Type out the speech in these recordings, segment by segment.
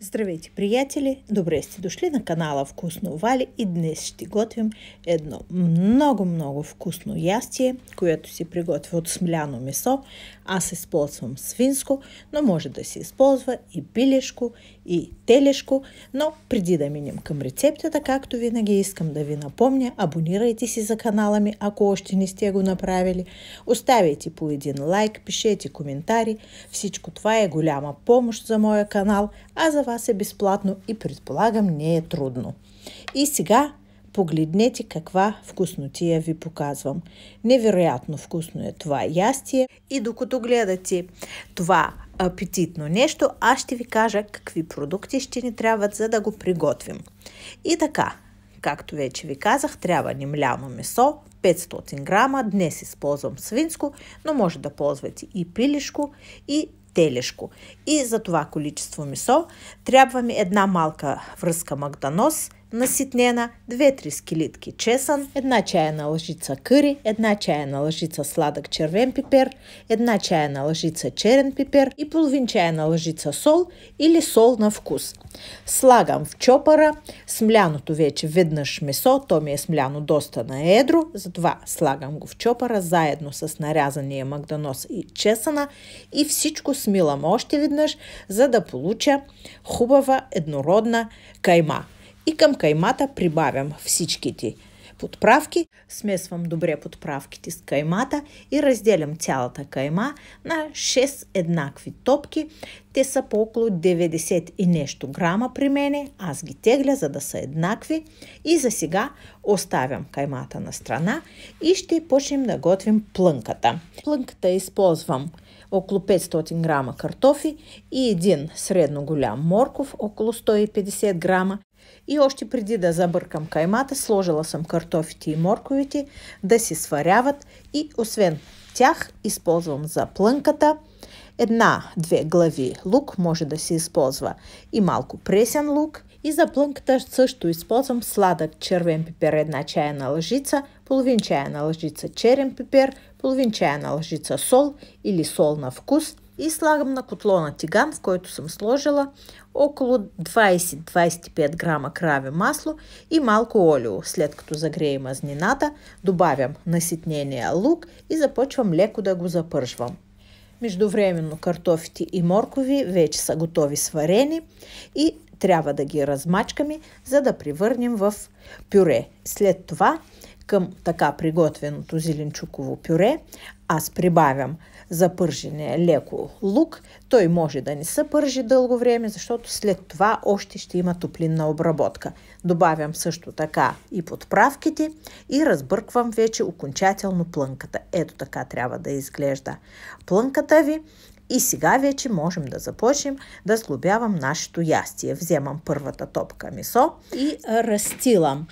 Здравейте, приятели! Добре сте дошли на канала Вкусно Вали и днес ще готвим едно много-много вкусно ястие, което се приготвя от смляно месо. Аз използвам свинско, но може да се използва и билешко, и телешко, но преди да минем към рецептата, както винаги искам да ви напомня, абонирайте си за канала ми, ако още не сте го направили, оставяйте по един лайк, пишете коментари, всичко това е голяма помощ за моя канал, а за вас е безплатно и предполагам не е трудно. И сега погледнете каква вкуснотия ви показвам. Невероятно вкусно е това ястие и докато гледате това апетитно нещо, аз ще ви кажа какви продукти ще ни трябват, за да го приготвим. И така, както вече ви казах, трябва ни мляно месо, 500 грама, днес използвам свинско, но може да ползвате и пилешко и телешко. И за това количество месо трябва ми една малка връзка магданос, наситнена, 2-3 скелитки чесън, една чайна лъжица къри, една чайна лъжица сладък червен пипер, една чайна лъжица черен пипер и половин чайна лъжица сол или сол на вкус. Слагам в чопъра, смляното вече веднъж месо, то ми е смляно доста на едро, затова слагам го в чопъра заедно с нарязания магданос и чесъна и всичко смилам още веднъж, за да получа хубава еднородна кайма и към каймата прибавям всичките подправки. Смесвам добре подправките с каймата и разделям цялата кайма на 6 еднакви топки. Те са по около 90 и нещо грама при мене. Аз ги тегля, за да са еднакви. И за сега оставям каймата на страна и ще почнем да готвим плънката. Плънката използвам около 500 грама картофи и един средно голям морков, около 150 грама. И още преди да забъркам каймата, сложила съм картофите и морковите да си сваряват и освен тях използвам за плънката една-две глави лук, може да се използва и малко пресен лук – и за плънката също използвам сладък червен пипер, една чайна лъжица, половин чайна лъжица черен пипер, половин чайна лъжица сол или сол на вкус и слагам на котлона тиган, в който съм сложила около 20-25 грама краве масло и малко олио. След като загрея мазнината, добавям наситнения лук и започвам леко да го запържвам. Междувременно картофите и моркови вече са готови сварени и трябва да ги размачкаме, за да превърнем в пюре. След това към така приготвеното зеленчуково пюре аз прибавям за пържене леко лук. Той може да не се пържи дълго време, защото след това още ще има топлинна обработка. Добавям също така и подправките и разбърквам вече окончателно плънката. Ето така трябва да изглежда плънката ви. И сега вече можем да започнем да слобявам нашето ястие. Вземам първата топка месо и разтилам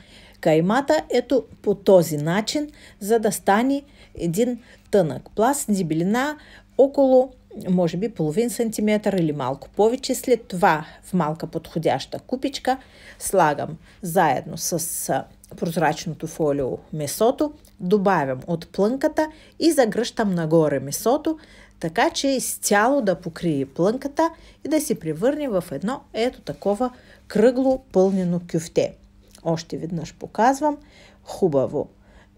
каймата ето по този начин, за да стане един тънък пласт дебелина около може би половин сантиметър или малко повече. След това в малка подходяща купичка слагам заедно с прозрачното фолио месото, добавям от плънката и загръщам нагоре месото, така че изцяло да покрие плънката и да се превърне в едно ето такова кръгло пълнено кюфте. Още веднъж показвам. Хубаво.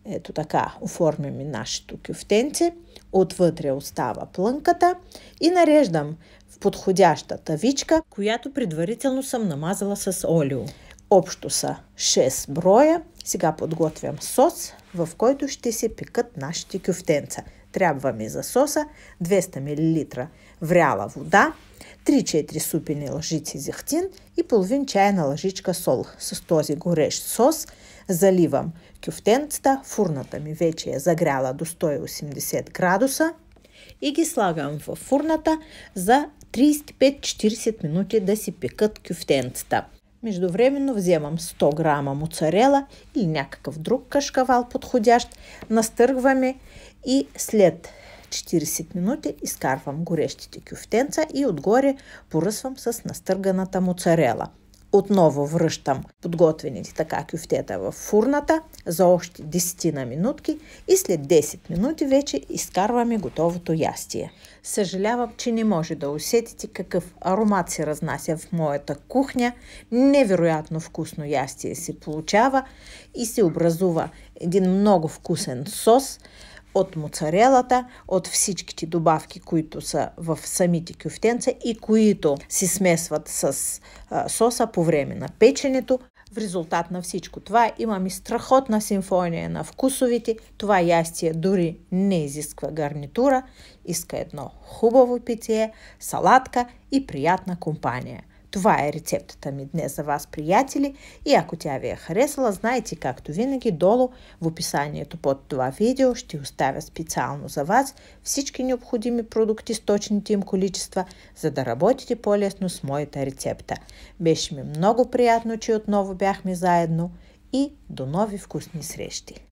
Ето така оформяме нашето кюфтенце. Отвътре остава плънката и нареждам в подходяща тавичка, която предварително съм намазала с олио. Общо са 6 броя. Сега подготвям сос, в който ще се пекат нашите кюфтенца – трябва ми за соса 200 мл вряла вода, 3-4 супени лъжици зехтин и половин чайна лъжичка сол. С този горещ сос заливам кюфтенцата, фурната ми вече е загряла до 180 градуса и ги слагам в фурната за 35-40 минути да си пекат кюфтенцата. Междувременно вземам 100 грама моцарела или някакъв друг кашкавал подходящ, настъргваме и след 40 минути изкарвам горещите кюфтенца и отгоре поръсвам с настърганата моцарела. Отново връщам подготвените така кюфтета в фурната за още 10 на минутки и след 10 минути вече изкарваме готовото ястие. Съжалявам, че не може да усетите какъв аромат се разнася в моята кухня. Невероятно вкусно ястие се получава и се образува един много вкусен сос – от моцарелата, от всичките добавки, които са в самите кюфтенца и които се смесват с соса по време на печенето. В резултат на всичко това имаме страхотна симфония на вкусовите. Това ястие дори не изисква гарнитура, иска едно хубаво питие, салатка и приятна компания – това е рецептата ми днес за вас, приятели, и ако тя ви е харесала, знаете, както винаги, долу в описанието под това видео ще оставя специално за вас всички необходими продукти с точните им количества, за да работите по-лесно с моята рецепта. Беше ми много приятно, че отново бяхме заедно и до нови вкусни срещи!